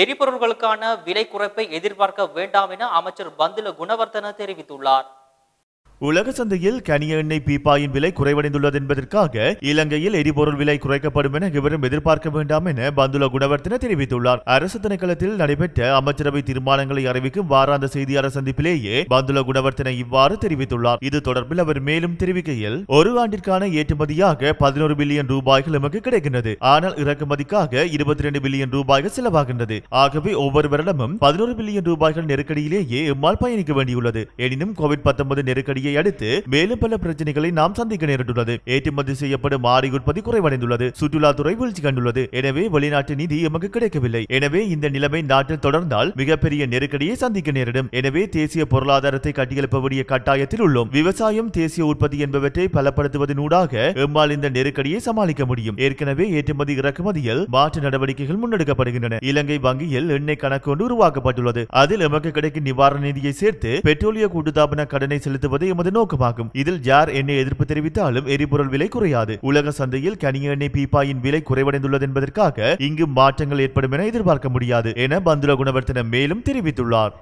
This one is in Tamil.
எரிபொருள்களுக்கான விலை குறைப்பை எதிர்பார்க்க வேண்டாம் என அமைச்சர் பந்துல குணவர்த்தன தெரிவித்துள்ளார் உலக சந்தையில் கனிய எண்ணெய் பீப்பாயின் விலை குறைவடைந்துள்ளது என்பதற்காக இலங்கையில் எரிபொருள் விலை குறைக்கப்படும் என எவரும் எதிர்பார்க்க வேண்டாம் என பந்துல குணவர்த்தன தெரிவித்துள்ளார் அரசு திணைக்களத்தில் நடைபெற்ற அமைச்சரவை தீர்மானங்களை அறிவிக்கும் வாராந்த செய்தியாளர் சந்திப்பிலேயே பந்துல குணவர்த்தன இவ்வாறு தெரிவித்துள்ளார் இது தொடர்பில் அவர் மேலும் தெரிவிக்கையில் ஒரு ஆண்டிற்கான ஏற்றுமதியாக பதினோரு பில்லியன் ரூபாய்கள் நமக்கு கிடைக்கின்றது ஆனால் இறக்குமதிக்காக இருபத்தி இரண்டு பில்லியன் ரூபாய்கள் செலவாகின்றது ஆகவே ஒவ்வொரு வருடமும் பதினோரு பில்லியன் ரூபாய்கள் நெருக்கடியிலேயே எம்மால் பயணிக்க வேண்டியுள்ளது எனினும் கோவிட் பத்தொன்பது நெருக்கடியை இதை அடுத்து மேலும் பல பிரச்சனைகளை நாம் சந்திக்க நேரிட்டுள்ளது ஏற்றுமதி செய்யப்படும் ஆடை உற்பத்தி குறைவடைந்துள்ளது சுற்றுலாத்துறை வீழ்ச்சி கண்டுள்ளது எனவே வெளிநாட்டு நிதி எமக்கு கிடைக்கவில்லை எனவே இந்த நிலைமை நாட்டில் தொடர்ந்தால் மிகப்பெரிய நெருக்கடியை சந்திக்க நேரிடும் எனவே தேசிய பொருளாதாரத்தை கட்டியெழுப்ப கட்டாயத்தில் உள்ளோம் விவசாயம் தேசிய உற்பத்தி என்பவற்றை பலப்படுத்துவதனூடாக எம்மால் இந்த நெருக்கடியை சமாளிக்க முடியும் ஏற்கனவே ஏற்றுமதி இறக்குமதியில் மாற்று நடவடிக்கைகள் முன்னெடுக்கப்படுகின்றன இலங்கை வங்கியில் எண்ணெய் கணக்கு ஒன்று உருவாக்கப்பட்டுள்ளது அதில் எமக்கு கிடைக்கும் நிவாரண நிதியை சேர்த்து பெட்ரோலிய கூட்டுத்தாபன கடனை செலுத்துவது எமது நமது நோக்கமாகும் இதில் யார் எண்ணெய் எதிர்ப்பு தெரிவித்தாலும் எரிபொருள் விலை குறையாது உலக சந்தையில் கனிய எண்ணெய் பீப்பாயின் விலை குறைவடைந்துள்ளது என்பதற்காக இங்கு மாற்றங்கள் ஏற்படும் என எதிர்பார்க்க முடியாது என பந்துல குணவர்த்தன மேலும் தெரிவித்துள்ளார்